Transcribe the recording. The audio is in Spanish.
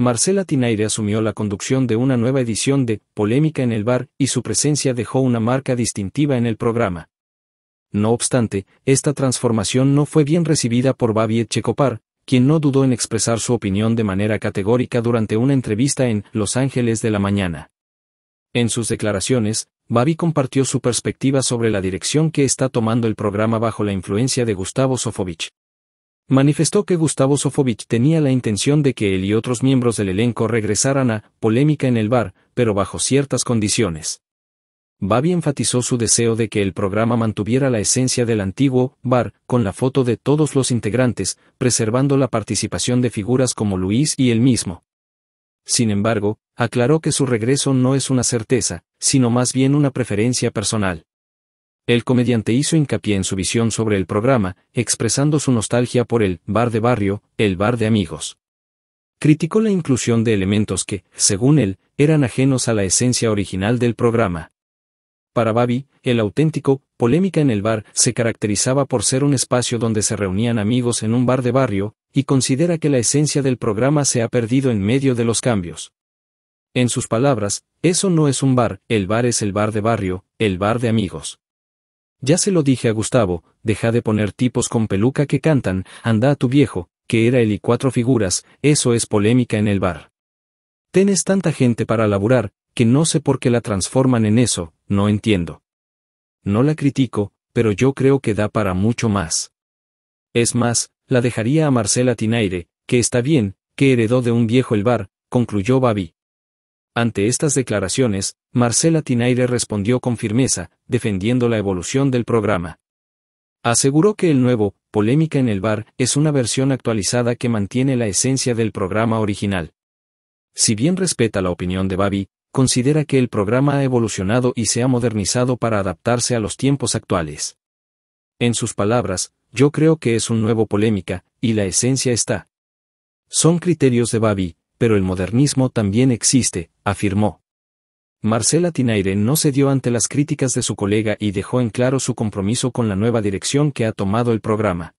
Marcela Tinaire asumió la conducción de una nueva edición de Polémica en el Bar y su presencia dejó una marca distintiva en el programa. No obstante, esta transformación no fue bien recibida por Babi Checopar, quien no dudó en expresar su opinión de manera categórica durante una entrevista en Los Ángeles de la Mañana. En sus declaraciones, Babi compartió su perspectiva sobre la dirección que está tomando el programa bajo la influencia de Gustavo Sofovich. Manifestó que Gustavo Sofovich tenía la intención de que él y otros miembros del elenco regresaran a polémica en el bar, pero bajo ciertas condiciones. Babi enfatizó su deseo de que el programa mantuviera la esencia del antiguo bar, con la foto de todos los integrantes, preservando la participación de figuras como Luis y él mismo. Sin embargo, aclaró que su regreso no es una certeza, sino más bien una preferencia personal. El comediante hizo hincapié en su visión sobre el programa, expresando su nostalgia por el bar de barrio, el bar de amigos. Criticó la inclusión de elementos que, según él, eran ajenos a la esencia original del programa. Para Babi, el auténtico, polémica en el bar, se caracterizaba por ser un espacio donde se reunían amigos en un bar de barrio, y considera que la esencia del programa se ha perdido en medio de los cambios. En sus palabras, eso no es un bar, el bar es el bar de barrio, el bar de amigos. Ya se lo dije a Gustavo, deja de poner tipos con peluca que cantan, anda a tu viejo, que era él y cuatro figuras, eso es polémica en el bar. Tienes tanta gente para laburar, que no sé por qué la transforman en eso, no entiendo. No la critico, pero yo creo que da para mucho más. Es más, la dejaría a Marcela Tinaire, que está bien, que heredó de un viejo el bar, concluyó Babi. Ante estas declaraciones, Marcela Tinaire respondió con firmeza, defendiendo la evolución del programa. Aseguró que el nuevo, Polémica en el Bar, es una versión actualizada que mantiene la esencia del programa original. Si bien respeta la opinión de Babi, considera que el programa ha evolucionado y se ha modernizado para adaptarse a los tiempos actuales. En sus palabras, yo creo que es un nuevo polémica, y la esencia está. Son criterios de Babi, pero el modernismo también existe, afirmó. Marcela Tinaire no cedió ante las críticas de su colega y dejó en claro su compromiso con la nueva dirección que ha tomado el programa.